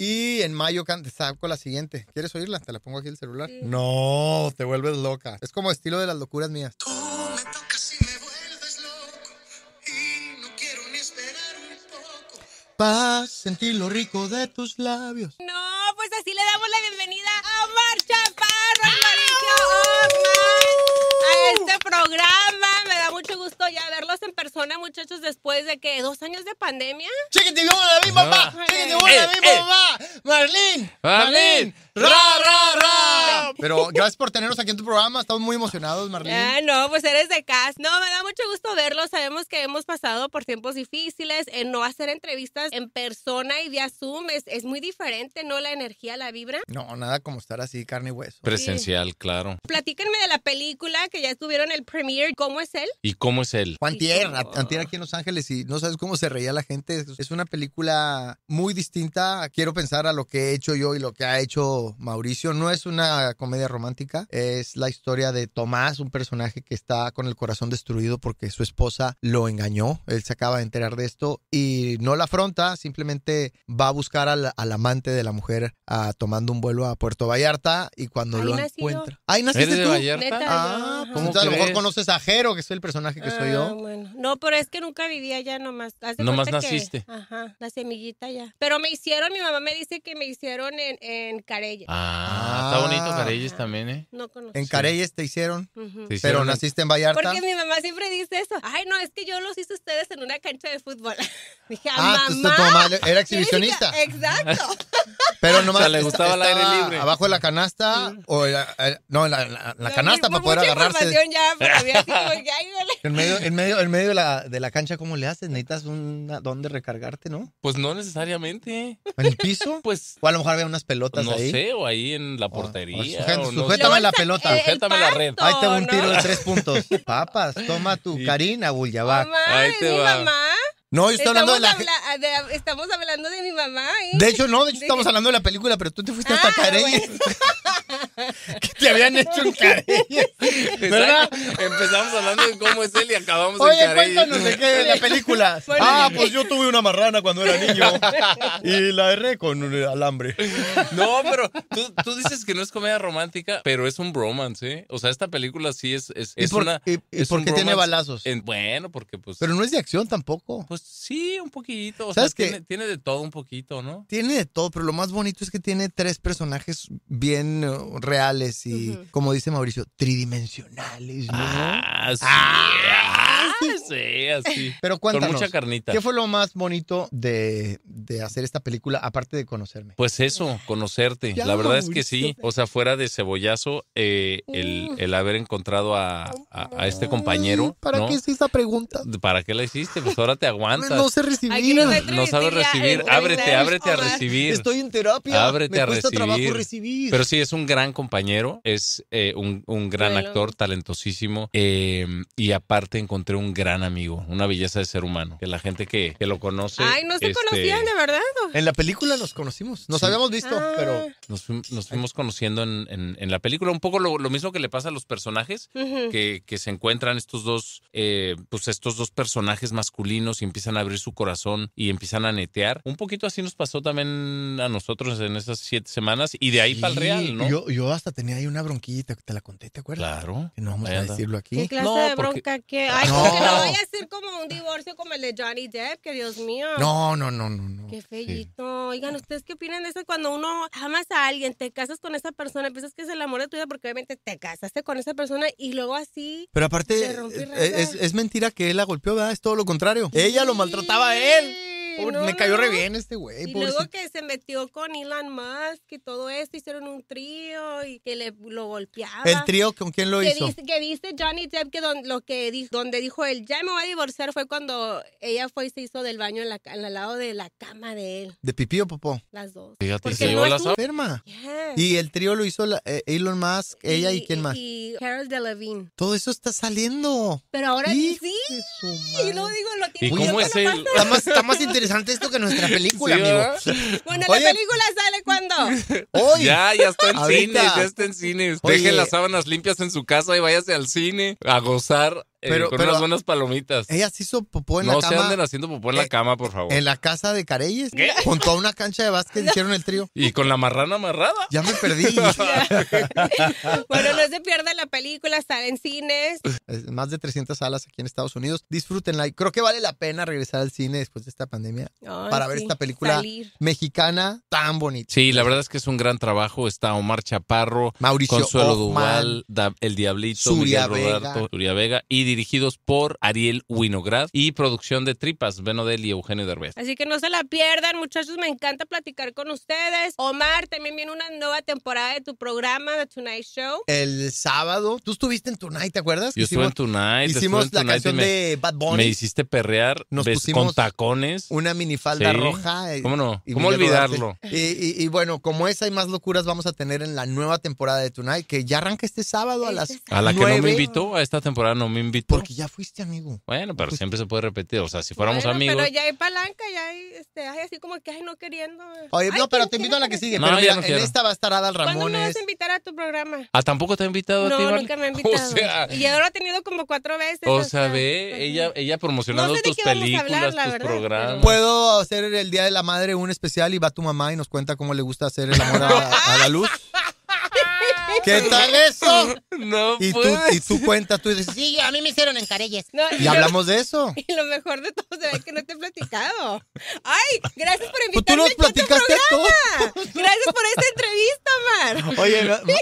Y en mayo saco la siguiente. ¿Quieres oírla? Te la pongo aquí el celular. No, te vuelves loca. Es como estilo de las locuras mías. Tú me tocas y me vuelves loco. Y no quiero ni esperar un poco. Paz, sentir lo rico de tus labios. No. persona, muchachos, después de que dos años de pandemia. ¡Chiquiti bola de mi mamá ah. ¡Chiquiti eh, de eh, mi mamá ¡Marlín! ¡Marlín! ¡Ra, ra, ra! Pero gracias por tenernos aquí en tu programa. Estamos muy emocionados, Marlene. Ah, no, pues eres de cas No, me da mucho gusto verlo. Sabemos que hemos pasado por tiempos difíciles. En eh, no hacer entrevistas en persona y vía Zoom es, muy diferente, ¿no? La energía, la vibra. No, nada como estar así, carne y hueso. Presencial, claro. Platíquenme de la película que ya estuvieron el premiere. ¿Cómo es él? ¿Y cómo es él? Juan Tierra, Antier aquí en Los Ángeles y no sabes cómo se reía la gente. Es una película muy distinta, quiero pensar, a lo que he hecho yo y lo que ha hecho Mauricio. No es una comedia romántica. Es la historia de Tomás, un personaje que está con el corazón destruido porque su esposa lo engañó. Él se acaba de enterar de esto y no la afronta, simplemente va a buscar al, amante de la mujer ah, tomando un vuelo a Puerto Vallarta y cuando lo encuentra. ¿Ahí naciste tú? De Vallarta? Ah, pues a lo mejor conoces a Jero, que es el personaje que soy yo. Ah, no, pero es que nunca vivía allá nomás. nomás naciste. ajá, la semillita ya. Pero me hicieron, mi mamá me dice que me hicieron en, en Carella. Ah, está bonito Careyes también, ¿eh? No conozco. En Careyes te hicieron, pero naciste en Vallarta. Porque mi mamá siempre dice eso. Ay, no, es que yo los hice ustedes en una cancha de fútbol. Dije, ah, ah mamá era exhibicionista. Exacto. Pero nomás. O sea, le gustaba el aire libre. Abajo de la canasta, o no, la, la, canasta para poder agarrarse. Ya, pues, había en medio, en medio, en medio de, la, de la cancha, ¿cómo le haces? Necesitas un... dónde recargarte, ¿no? Pues no necesariamente. ¿En el piso? Pues. O a lo mejor había unas pelotas ahí. No sé, o ahí en la portería. sujétame la pelota. El, sujétame la red. Ahí te va un tiro de tres puntos. Papas, toma tu Karina Bullavac. Ahí te va. No, yo estoy hablando de la. estamos hablando de mi mamá. ¿eh? De hecho, no, de hecho, estamos hablando de la película, pero tú te fuiste a ah, hasta Carey. que te habían hecho un cariño. ¿Verdad? Empezamos hablando de cómo es él y acabamos en Oye, cuéntanos de qué la película. ah, pues yo tuve una marrana cuando era niño y la erré con un alambre. No, pero tú, dices que no es comedia romántica, pero es un bromance, ¿eh? O sea, esta película sí es, es, una... es por qué tiene balazos? bueno, porque pues... Pero no es de acción tampoco. Pues sí, un poquito. O ¿Sabes sea, tiene, tiene de todo un poquito, ¿no? Tiene de todo, pero lo más bonito es que tiene tres personajes bien eh, reales y, como dice Mauricio, tridimensionales. ¿no? Ah, ah. Ah. sí, así. Pero cuéntanos, Con mucha carnita. ¿Qué fue lo más bonito de, hacer esta película, aparte de conocerme? Pues eso, conocerte. la verdad es que sí. O sea, fuera de cebollazo, eh, el, haber encontrado a, este compañero. ¿Para qué hiciste esa pregunta? ¿Para qué la hiciste? Pues ahora te aguantas. No sé recibir. No, sabes recibir. Ábrete, ábrete a recibir. Estoy en terapia. Ábrete a recibir. Pero sí, es un gran compañero. Es eh, un, un, gran actor, talentosísimo. Eh, y aparte encontré un gran amigo, una belleza de ser humano. Que la gente que, lo conoce. Ay, no se este, conocían, de verdad. En la película nos conocimos. Nos habíamos visto, ah. pero. Nos, fuimos conociendo en, la película. Un poco lo, mismo que le pasa a los personajes, que, se encuentran estos dos, eh, pues estos dos personajes masculinos y empiezan a abrir su corazón y empiezan a netear. Un poquito así nos pasó también a nosotros en esas siete semanas y de ahí para el real, ¿no? Yo, yo hasta tenía ahí una bronquita que te la conté, ¿te acuerdas? Claro. no vamos a decirlo aquí. ¿Qué clase de bronca que ah, no a ser como un divorcio como el de Johnny Depp, que Dios mío. No, no, no, no. Qué feíto. Oigan, ¿ustedes qué opinan de eso? Cuando uno amas a alguien, te casas con esa persona, piensas que es el amor de tu vida porque obviamente te casaste con esa persona y luego así. Pero aparte, eh, es, mentira que él la golpeó, ¿verdad? Es todo lo contrario. Ella lo maltrataba a él me cayó re bien este güey. Y luego que se metió con Elon Musk y todo esto, hicieron un trío y que le, lo golpeaba. ¿El trío con quién lo hizo? que dice Johnny Depp que lo que dijo, donde dijo él, ya me voy a divorciar, fue cuando ella fue y se hizo del baño en la, al lado de la cama de él. ¿De pipí o popó? Las dos. Porque no la enferma. Y el trío lo hizo eh, Elon Musk, ella y, quién más. Y Harold Delevingne. Todo eso está saliendo. Pero ahora sí. Y lo digo, lo tiene. ¿Y cómo es él? más, está más interesante interesante esto que nuestra película, amigo. Bueno, ¿la película sale cuando. Hoy. Ya, ya está en cine, ya está en cine. Deje las sábanas limpias en su casa y váyase al cine a gozar eh, pero, con buenas palomitas. Ella hizo popó en la cama. No se anden haciendo popó en la eh, cama, por favor. En la casa de Careyes. Con toda una cancha de básquet hicieron el trío. Y con la marrana amarrada. Ya me perdí. bueno, no se pierda la película, está en cines. más de 300 salas aquí en Estados Unidos. Disfrútenla. Y creo que vale la pena regresar al cine después de esta pandemia para ver esta película mexicana tan bonita. Sí, la verdad es que es un gran trabajo. Está Omar Chaparro, Mauricio Consuelo el Diablito, Miguel Roberto, Suria Vega y dirigidos por Ariel Winograd y producción de Tripas, Benodel y Eugenio Derbez. Así que no se la pierdan, muchachos, me encanta platicar con ustedes. Omar, también viene una nueva temporada de tu programa, The Tonight Show. El sábado, tú estuviste en Tonight, ¿te acuerdas? Yo estuve en Tonight. Hicimos la canción de Bad Bunny. Me hiciste perrear Nos pusimos con tacones. Una minifalda roja. Eh, ¿Cómo no? ¿Cómo olvidarlo? Y, bueno, como esa hay más locuras vamos a tener en la nueva temporada de Tonight, que ya arranca este sábado a este las A la que no me invitó, a esta temporada no me invitó. Porque ya fuiste amigo. Bueno, pero siempre se puede repetir. O sea, si fuéramos amigos. Pero ya hay palanca, ya hay este, así como que ay, no queriendo. Oye, no, pero te invito a la que sigue. pero mira, en esta va a estar Adal Ramón ¿Cuándo me vas a invitar a tu programa? Ah, tampoco te ha invitado a ti. No, nunca me ha invitado. O sea, y ahora lo tenido como cuatro veces. O sea, ve, ella, ella promocionando tus películas, hablar, tus verdad, programas. Puedo hacer el Día de la Madre un especial y va tu mamá y nos cuenta cómo le gusta hacer el amor a la luz. ¿Qué tal eso? No y tú, y tú cuentas, tú dices, sí, a mí me hicieron en y, hablamos de eso. Y lo mejor de todo es que no te he platicado. Ay, gracias por invitarme pues tú nos platicaste programa. Todo. Gracias por esta entrevista, Mar. Oye,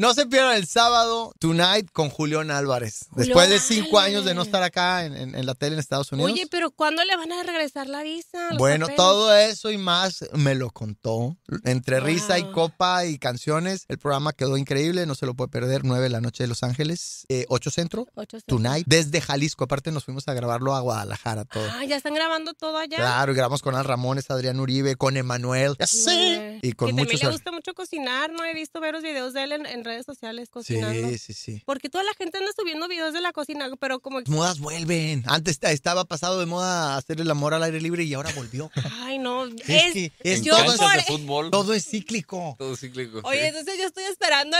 no se pierdan el sábado Tonight con Julián Álvarez. Después de cinco años de no estar acá en, la tele en Estados Unidos. Oye, pero ¿cuándo le van a regresar la visa? Bueno, todo eso y más me lo contó. Entre risa y copa y canciones, el programa quedó increíble. No se lo puede perder. Nueve de la noche de Los Ángeles, eh, 8 Centro, Tonight, desde Jalisco. Aparte, nos fuimos a grabarlo a Guadalajara Ah, ya están grabando todo allá. Claro, y grabamos con Al Ramones, Adrián Uribe, con Emanuel. Sí. Y con que a mí me gusta mucho cocinar. No he visto ver los videos de él en, en redes sociales cocinando. Sí, sí, sí. Porque toda la gente anda subiendo videos de la cocina, pero como... Modas vuelven. Antes estaba pasado de moda hacer el amor al aire libre y ahora volvió. Ay, no. Es, que todo, e-, todo es cíclico. Todo es cíclico. Oye, entonces yo estoy esperando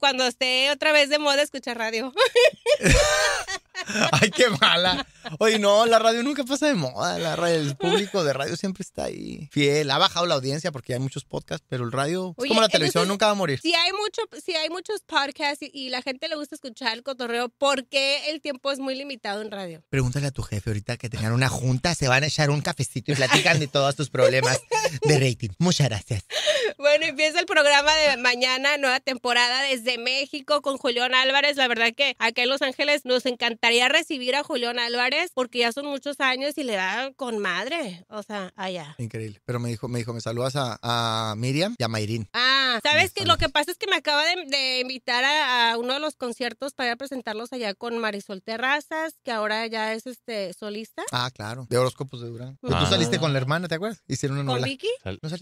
cuando esté otra vez de moda escuchar radio. Ay, qué mala. Oye, no, la radio nunca pasa de moda. La radio, el público de radio siempre está ahí. Fiel. Ha bajado la audiencia porque hay muchos podcasts, pero el radio es como la televisión, nunca va a morir. Si hay, mucho, si hay muchos podcasts y, la gente le gusta escuchar el cotorreo, porque el tiempo es muy limitado en radio? Pregúntale a tu jefe ahorita que tengan una junta, se van a echar un cafecito y platican de todos tus problemas de rating. Muchas gracias empieza el programa de mañana, nueva temporada desde México con Julián Álvarez. La verdad que acá en Los Ángeles nos encantaría recibir a Julián Álvarez porque ya son muchos años y le da con madre. O sea, allá. Increíble. Pero me dijo, me dijo, me saludas a, Miriam y a Mayrin. Ah, ¿sabes que Lo que pasa es que me acaba de, invitar a, uno de los conciertos para presentarlos allá con Marisol Terrazas, que ahora ya es este solista. Ah, claro. De horóscopos de Durán. Pues tú ah. saliste con la hermana, ¿te acuerdas? Hicieron una ¿Con ¿Con Vicky?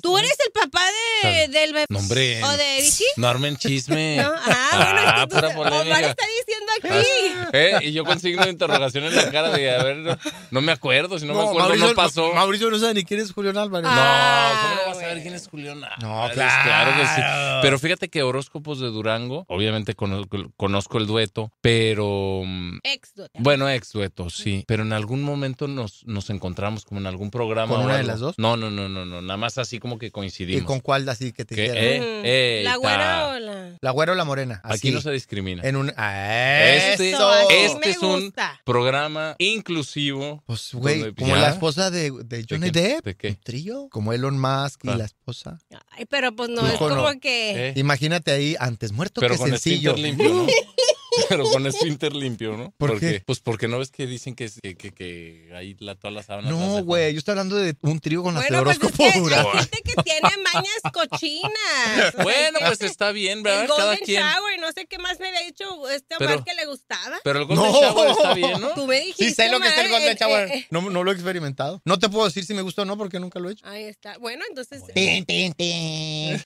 ¿Tú eres el papá de del ¿O de No armen chisme. Ah, ah, bueno, ah, Omar está diciendo aquí. Ah, eh, y yo consigo interrogación en la cara de, a ver, no, me acuerdo, si no, me acuerdo, no pasó. Mauricio no sabe ni quién es Julián Álvarez. no, ah, ¿cómo no vas a saber quién es Julián Álvarez? No, claro. que sí. Pero fíjate que horóscopos de Durango, obviamente conozco, el dueto, pero... Mm, ex dueto. Bueno, ex dueto, sí. Pero en algún momento nos, nos encontramos como en algún programa. ¿Con una de las dos? No, no, no, no, no, nada más así como que coincidimos. ¿Y con cuál así que te dijeron. Eh, eh ¿La güera o la...? morena. Aquí no se discrimina. En un... Ah, este, Eso, este es un programa inclusivo. Pues, güey, como la esposa de, de Johnny ¿De Depp. Un trío. Como Elon Musk y ah. la esposa. pero pues no, es como que... Eh. Imagínate ahí, antes muerto pero que sencillo. ¿no? pero con esto limpio, ¿no? ¿Por, qué? Pues porque no ves que dicen que, que, que, ahí la, todas las sábanas. No, güey, yo estoy hablando de un trío con bueno, la pues es Hay gente que tiene mañas cochinas. Bueno, pues está bien, ¿verdad? El Golden Shower, no sé qué más me había dicho este Omar que le gustaba. Pero el Golden no. Shower está bien, ¿no? Tú me dijiste, Sí, sé lo que es el Golden Shower. no, lo he experimentado. No te puedo decir si me gusta o no porque nunca lo he hecho. Ahí está. Bueno, entonces.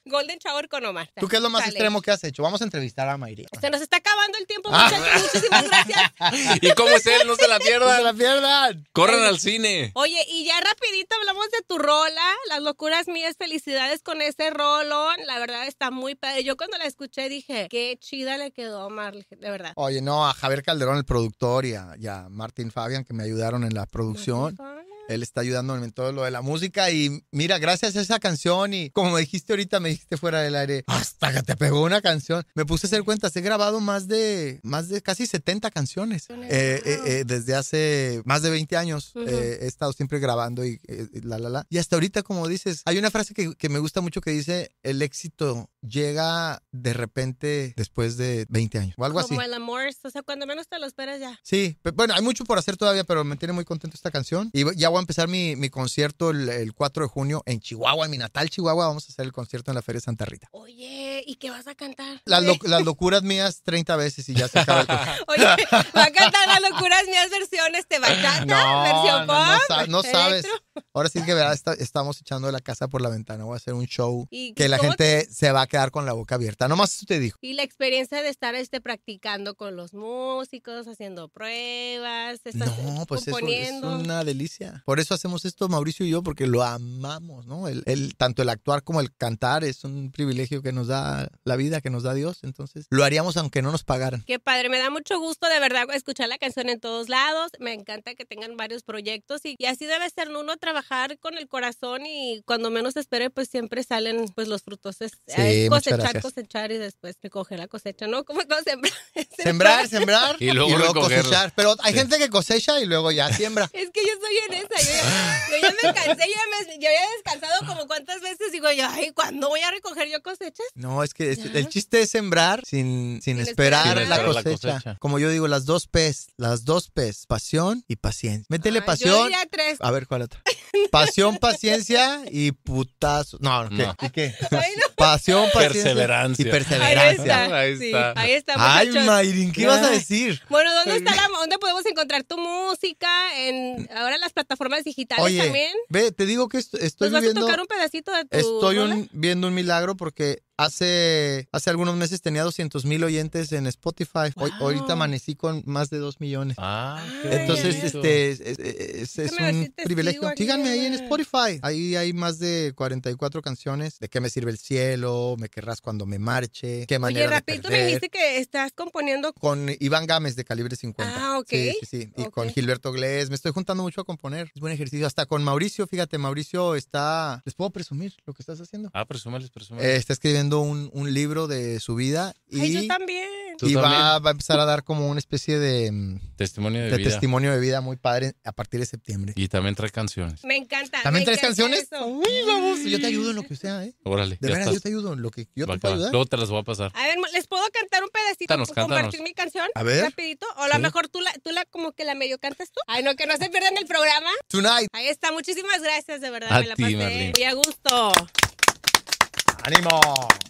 Golden Shower con Omar. ¿Tú qué es lo más extremo que has hecho? Vamos a entrevistar a Mayri. Se nos está acabando el tiempo Ah. y como es él, no se la pierdan. se la pierdan. Corran al cine. Oye, y ya rapidito hablamos de tu rola, Las locuras mías, felicidades con ese rolón. La verdad está muy padre. Yo cuando la escuché dije, qué chida le quedó a de verdad. Oye, no, a Javier Calderón, el productor, y a, Martín Fabian, que me ayudaron en la producción. Él está ayudándome en todo lo de la música y mira, gracias a esa canción y como me dijiste ahorita, me dijiste fuera del aire, hasta que te pegó una canción. Me puse a hacer cuentas, he grabado más de, más de casi 70 canciones. Eh, eh, eh, desde hace más de 20 años he estado siempre grabando y, la, la, hasta ahorita, como dices, hay una frase que, que me gusta mucho que dice, el éxito llega de repente después de 20 años o algo así. Como el amor, o sea, cuando menos te lo esperas ya. Sí, bueno, hay mucho por hacer todavía, pero me tiene muy contento esta canción. Y ya voy a empezar mi, concierto el, 4 de junio en Chihuahua, en mi natal Chihuahua. Vamos a hacer el concierto en la Feria Santa Rita. Oye, ¿y qué vas a cantar? Las, locuras mías 30 veces y ya se acaba Oye, va a cantar las locuras mías versiones, te va a cantar versión pop? no, sabes. Ahora sí que verdad, estamos echando la casa por la ventana. Voy a hacer un show que la gente se va a quedar con la boca abierta. Nomás eso te dijo. Y la experiencia de estar este, practicando con los músicos, haciendo pruebas, estás no, pues es una delicia. Por eso hacemos esto Mauricio y yo, porque lo amamos, ¿no? El, tanto el actuar como el cantar es un privilegio que nos da la vida, que nos da Dios. Entonces lo haríamos aunque no nos pagaran. Qué padre, me da mucho gusto de verdad escuchar la canción en todos lados. Me encanta que tengan varios proyectos y, y así debe ser uno trabajar con el corazón y cuando menos espere, pues siempre salen pues los frutos. Es, cosechar, cosechar y después recoger la cosecha, ¿no? Como no, sembrar, sembrar. Sembrar, y luego, cosechar. Pero hay gente que cosecha y luego ya siembra. Es que yo soy en esa. Yo ya, me cansé, ya, me, he descansado como cuántas veces digo yo, ay, cuando voy a recoger yo cosechas? No, es que el chiste es sembrar sin, esperar, la, cosecha. Como yo digo, las dos pez las dos pez pasión y paciencia. Métele pasión. tres. A ver, ¿cuál otra? Pasión, paciencia y putazo. No, ¿qué? No. qué? Pasión, paciencia. Perseverancia. Y perseverancia. Ahí está. Ahí está. Ay, Mayrin, ¿qué ibas a decir? Bueno, ¿dónde, está la, ¿dónde podemos encontrar tu música? En, ahora en las plataformas digitales Oye, también. Ve, te digo que estoy, viendo... ¿Nos pues vas a tocar un pedacito de tu. Estoy viendo un milagro porque Hace, hace algunos meses tenía 200 mil oyentes en Spotify. Hoy, ahorita amanecí con más de 2 millones. Ah, Entonces, este es, un privilegio. díganme ahí en Spotify. Ahí hay más de 44 canciones. ¿De qué me sirve el cielo? ¿Me querrás cuando me marche? ¿Qué manera Y de repente me dijiste que estás componiendo... Con Iván Gámez de Calibre 50. Ah, ok. Sí, sí, sí. Y con Gilberto Glés. Me estoy juntando mucho a componer. Es buen ejercicio. Hasta con Mauricio, fíjate, Mauricio está... ¿Les puedo presumir lo que estás haciendo? Ah, presúmales, presúmales. Eh, está escribiendo un, libro de su vida. Y, Ay, también. va, a empezar a dar como una especie de mm, testimonio de, vida. testimonio de vida muy padre a partir de septiembre. Y también trae canciones. Me encanta. ¿También traes canciones? Uy, vamos. Yo te ayudo en lo que sea, ¿eh? Órale. De verdad yo te ayudo en lo que yo te Luego te las voy a pasar. A ver, ¿les puedo cantar un pedacito? Cántanos, compartir mi canción? A ver. Rapidito. O a lo mejor tú la, tú la como que la medio cantas tú. Ay, no, que no se pierdan el programa. Tonight. Ahí está. Muchísimas gracias, de verdad. A me la pasé. y a gusto. アニ